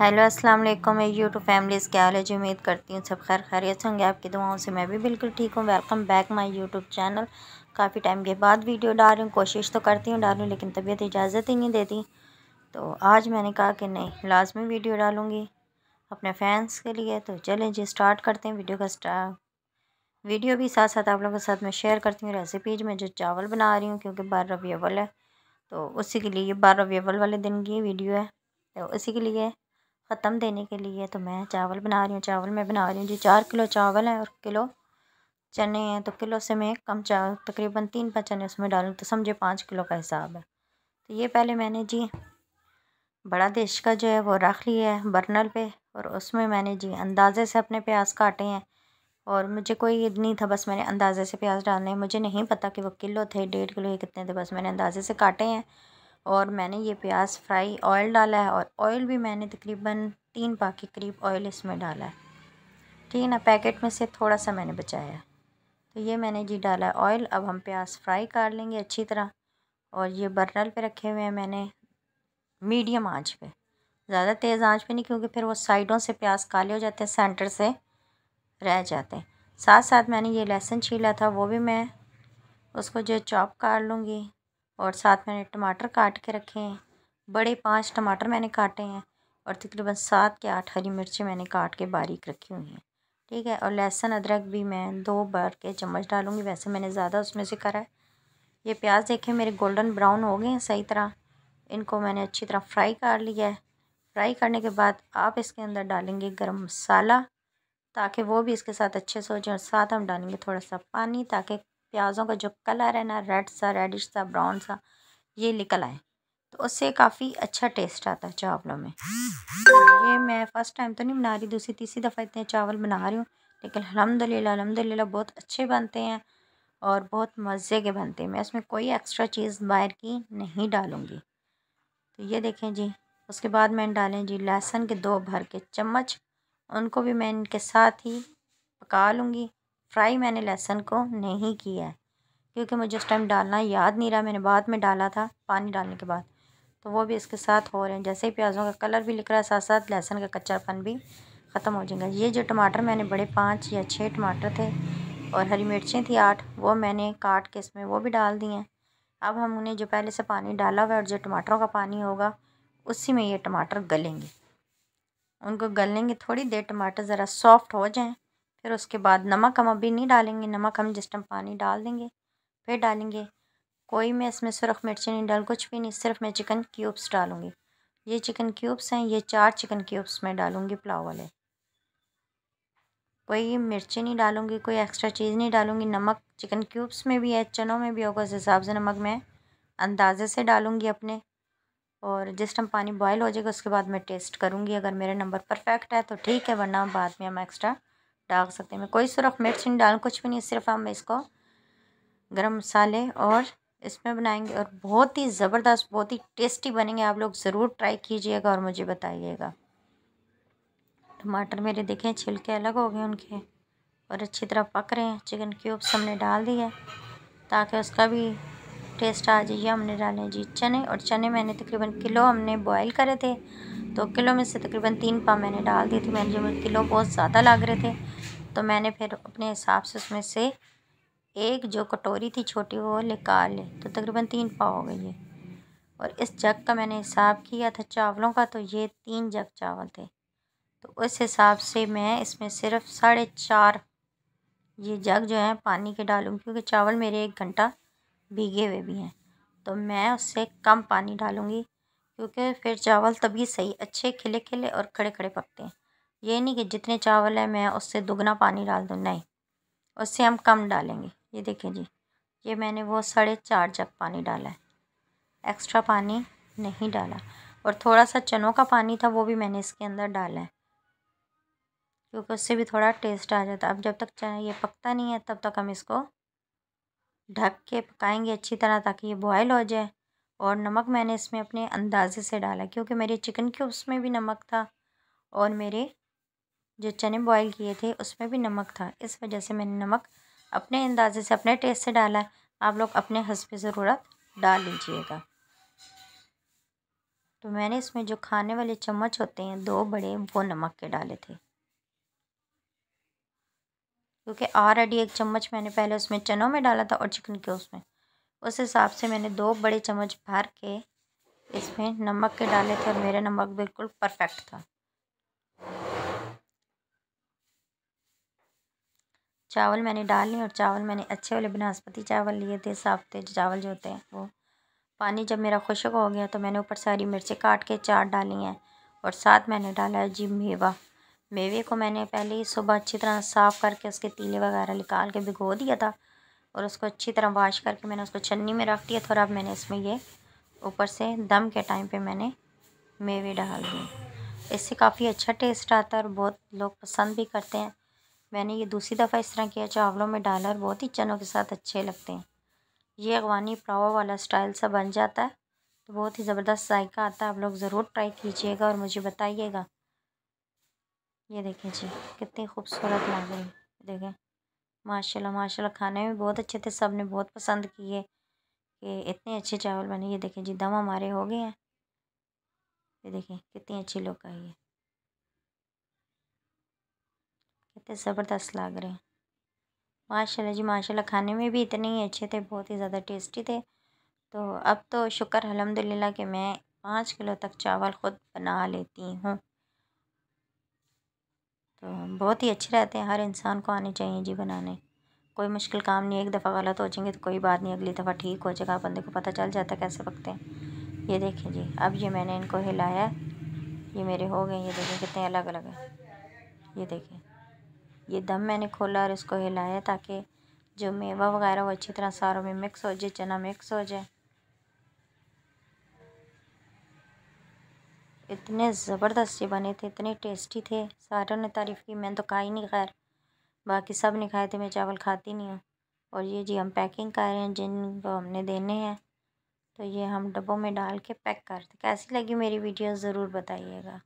hello अस्सलाम वालेकुम मैं यूट्यूब फैमिली इसके हाल जी उम्मीद करती हूँ सब खैर खैरियत होंगे आपकी दुआओं से मैं भी बिल्कुल ठीक हूँ welcome back my YouTube channel काफ़ी टाइम के बाद वीडियो डाल रही हूँ कोशिश तो करती हूँ डालूँ लेकिन तबीयत इजाज़त ही नहीं देती तो आज मैंने कहा कि नहीं लाजमी वीडियो डालूँगी अपने फैंस के लिए तो चलें जी स्टार्ट करते हैं वीडियो का स्टार वीडियो भी साथ साथ आप लोगों के साथ मैं शेयर करती हूँ रेसिपीज में जो चावल बना रही हूँ क्योंकि बारह रबी है तो उसी के लिए बारह रबी वाले दिन की वीडियो है तो उसी के लिए ख़त्म देने के लिए तो मैं चावल बना रही हूँ चावल मैं बना रही हूँ जी चार किलो चावल हैं और किलो चने हैं तो किलो से मैं कम चावल तकरीबन तीन पाँच चने उसमें डालूँ तो समझे पाँच किलो का हिसाब है तो ये पहले मैंने जी बड़ा देश का जो है वो रख लिया है बर्नर पे और उसमें मैंने जी अंदाज़े से अपने प्याज काटे हैं और मुझे कोई ईद नहीं था बस मैंने अंदाज़े से प्याज डालने मुझे नहीं पता कि वो किलो थे डेढ़ किलो ये कितने थे बस मैंने अंदाज़े से काटे हैं और मैंने ये प्याज फ्राई ऑयल डाला है और ऑयल भी मैंने तकरीबन तीन पा के करीब ऑयल इसमें डाला है ठीक है ना पैकेट में से थोड़ा सा मैंने बचाया तो ये मैंने जी डाला है ऑयल अब हम प्याज फ्राई कर लेंगे अच्छी तरह और ये बर्नर पे रखे हुए हैं मैंने मीडियम आंच पे ज़्यादा तेज़ आंच पे नहीं क्योंकि फिर वो साइडों से प्याज काले हो जाते हैं सेंटर से रह जाते हैं साथ साथ मैंने ये लहसुन छीला था वो भी मैं उसको जो चॉप कर लूँगी और साथ मैंने टमाटर काट के रखे हैं बड़े पाँच टमाटर मैंने काटे हैं और तकरीबन सात के आठ हरी मिर्ची मैंने काट के बारीक रखी हुई हैं ठीक है और लहसुन अदरक भी मैं दो बार के चम्मच डालूँगी वैसे मैंने ज़्यादा उसमें से करा है ये प्याज देखें मेरे गोल्डन ब्राउन हो गए हैं सही तरह इनको मैंने अच्छी तरह फ्राई कर लिया है फ्राई करने के बाद आप इसके अंदर डालेंगे गर्म मसाला ताकि वो भी इसके साथ अच्छे से हो जाए और साथ हम डालेंगे थोड़ा सा पानी ताकि प्याज़ों का जो कलर है ना रेड सा रेडिश सा ब्राउन सा ये निकल आए तो उससे काफ़ी अच्छा टेस्ट आता है चावलों में ये मैं फ़र्स्ट टाइम तो नहीं बना रही दूसरी तीसरी दफ़ा इतने चावल बना रही हूँ लेकिन अलहमदिल्ला अलहमदिल्ला बहुत अच्छे बनते हैं और बहुत मज़े के बनते हैं मैं इसमें कोई एक्स्ट्रा चीज़ बाहर की नहीं डालूँगी तो ये देखें जी उसके बाद मैंने डालें जी लहसुन के दो भर के चम्मच उनको भी मैं इनके साथ ही पका लूँगी फ्राई मैंने लहसुन को नहीं किया है क्योंकि मुझे उस टाइम डालना याद नहीं रहा मैंने बाद में डाला था पानी डालने के बाद तो वो भी इसके साथ हो रहे हैं जैसे ही प्याज़ों का कलर भी लिख रहा है साथ साथ लहसन का कच्चापन भी ख़त्म हो जाएगा ये जो टमाटर मैंने बड़े पाँच या छः टमाटर थे और हरी मिर्चें थी आठ वो मैंने काट के इसमें वो भी डाल दिए हैं अब हम उन्हें जो पहले से पानी डाला हुआ है और जो टमाटरों का पानी होगा उसी में ये टमाटर गलेंगे उनको गलेंगे थोड़ी देर टमाटर ज़रा सॉफ्ट हो जाएं फिर उसके बाद नमक हम अभी नहीं डालेंगे नमक हम जिस टाइम पानी डाल देंगे फिर डालेंगे कोई मैं इसमें सुरख मिर्ची नहीं डाल कुछ भी नहीं सिर्फ मैं चिकन क्यूब्स डालूँगी ये चिकन क्यूब्स हैं ये चार चिकन क्यूब्स मैं डालूँगी पुलाव वाले कोई मिर्ची नहीं डालूँगी कोई एक्स्ट्रा चीज़ नहीं डालूँगी नमक चिकन क्यूब्स में भी है चनों में भी होगा उस हिसाब से नमक मैं अंदाजे से डालूँगी अपने और जिस टाइम पानी बॉयल हो जाएगा उसके बाद मैं टेस्ट करूँगी अगर मेरा नंबर परफेक्ट है तो ठीक है वरना बाद में हम एक्स्ट्रा डाल सकते हैं मैं कोई सुरख मिर्च नहीं डाल कुछ भी नहीं सिर्फ हम इसको गरम मसाले और इसमें बनाएंगे और बहुत ही ज़बरदस्त बहुत ही टेस्टी बनेंगे आप लोग ज़रूर ट्राई कीजिएगा और मुझे बताइएगा टमाटर मेरे देखें छिलके अलग हो गए उनके और अच्छी तरह पक रहे हैं चिकन क्यूब्स हमने डाल दिए ताकि उसका भी टेस्ट आ जाइए हमने डाले जी चने और चने मैंने तकरीबन किलो हमने बॉईल करे थे तो किलो में से तकरीबन तीन पाव मैंने डाल दिए थे मैंने जो किलो बहुत ज़्यादा लग रहे थे तो मैंने फिर अपने हिसाब से उसमें से एक जो कटोरी थी छोटी वो निकाल ली तो तकरीबन तीन पाव हो गई है और इस जग का मैंने हिसाब किया था चावलों का तो ये तीन जग चावल थे तो उस हिसाब से मैं इसमें सिर्फ साढ़े चार ये जग जो है पानी के डालूँगी क्योंकि चावल मेरे एक घंटा भीगे हुए भी हैं तो मैं उससे कम पानी डालूँगी क्योंकि फिर चावल तभी सही अच्छे खिले खिले और खड़े खड़े पकते हैं ये नहीं कि जितने चावल है मैं उससे दुगना पानी डाल दूँ नहीं उससे हम कम डालेंगे ये देखें जी ये मैंने वो साढ़े चार जग पानी डाला है एक्स्ट्रा पानी नहीं डाला और थोड़ा सा चनों का पानी था वो भी मैंने इसके अंदर डाला है क्योंकि उससे भी थोड़ा टेस्ट आ जाता है अब जब तक चना ये पकता नहीं है तब तक हम इसको ढक के पकाएंगे अच्छी तरह ताकि ये बॉयल हो जाए और नमक मैंने इसमें अपने अंदाजे से डाला क्योंकि मेरे चिकन क्यूब्स में भी नमक था और मेरे जो चने बॉईल किए थे उसमें भी नमक था इस वजह से मैंने नमक अपने अंदाज़े से अपने टेस्ट से डाला है आप लोग अपने हंसपे ज़रूरत डाल लीजिएगा तो मैंने इसमें जो खाने वाले चम्मच होते हैं दो बड़े वो नमक के डाले थे क्योंकि ऑलरेडी एक चम्मच मैंने पहले उसमें चनों में डाला था और चिकन के उसमें उस हिसाब से मैंने दो बड़े चम्मच भर के इसमें नमक के डाले थे और मेरा नमक बिल्कुल परफेक्ट था चावल मैंने डाल लिए और चावल मैंने अच्छे वाले बनास्पति चावल लिए थे साफ़ थे चावल जो होते हैं वो पानी जब मेरा खुशक हो गया तो मैंने ऊपर सारी मिर्चें काट के चाट डाली हैं और साथ मैंने डाला है जी मेवा मेवे को मैंने पहले ही सुबह अच्छी तरह साफ़ करके उसके तीले वगैरह निकाल के भिगो दिया था और उसको अच्छी तरह वाश करके मैंने उसको छन्नी में रख दिया थोड़ा अब मैंने इसमें ये ऊपर से दम के टाइम पे मैंने मेवे डाल दिए इससे काफ़ी अच्छा टेस्ट आता है और बहुत लोग पसंद भी करते हैं मैंने ये दूसरी दफ़ा इस तरह किया चावलों में डाला और बहुत ही चनों के साथ अच्छे लगते हैं ये अगवानी पुलाव वाला स्टाइल सा बन जाता है तो बहुत ही ज़बरदस्त जायका आता है आप लोग ज़रूर ट्राई कीजिएगा और मुझे बताइएगा ये देखें जी कितनी खूबसूरत लग रही देखें माशाल्लाह माशाल्लाह खाने में बहुत अच्छे थे सब ने बहुत पसंद किए कि इतने अच्छे चावल बने ये देखें जी दम हमारे हो गए हैं ये देखें कितनी अच्छी लोग आई है कितने ज़बरदस्त लग रहे हैं माशाल्लाह जी माशाल्लाह खाने में भी इतने ही अच्छे थे बहुत ही ज़्यादा टेस्टी थे तो अब तो शुक्र अलहमदिल्ला कि मैं पाँच किलो तक चावल ख़ुद बना लेती हूँ तो बहुत ही अच्छे रहते हैं हर इंसान को आने चाहिए जी बनाने कोई मुश्किल काम नहीं एक दफ़ा गलत हो जाएंगे तो कोई बात नहीं अगली दफ़ा ठीक हो जाएगा बंदे को पता चल जाता कैसे पकते हैं ये देखें जी अब ये मैंने इनको हिलाया ये मेरे हो गए ये देखें कितने अलग अलग हैं ये देखें ये दम मैंने खोला और इसको हिलाया ताकि जो मेवा वगैरह वो अच्छी तरह सारों में मिक्स हो जाए चना मिक्स हो जाए इतने ज़बरदस्त ये बने थे इतने टेस्टी थे सारों ने तारीफ़ की मैंने तो खा ही नहीं खैर बाकी सब ने खाए थे मैं चावल खाती नहीं हूँ और ये जी हम पैकिंग कर रहे हैं जिनको हमने देने हैं तो ये हम डब्बों में डाल के पैक करते कैसी लगी मेरी वीडियो ज़रूर बताइएगा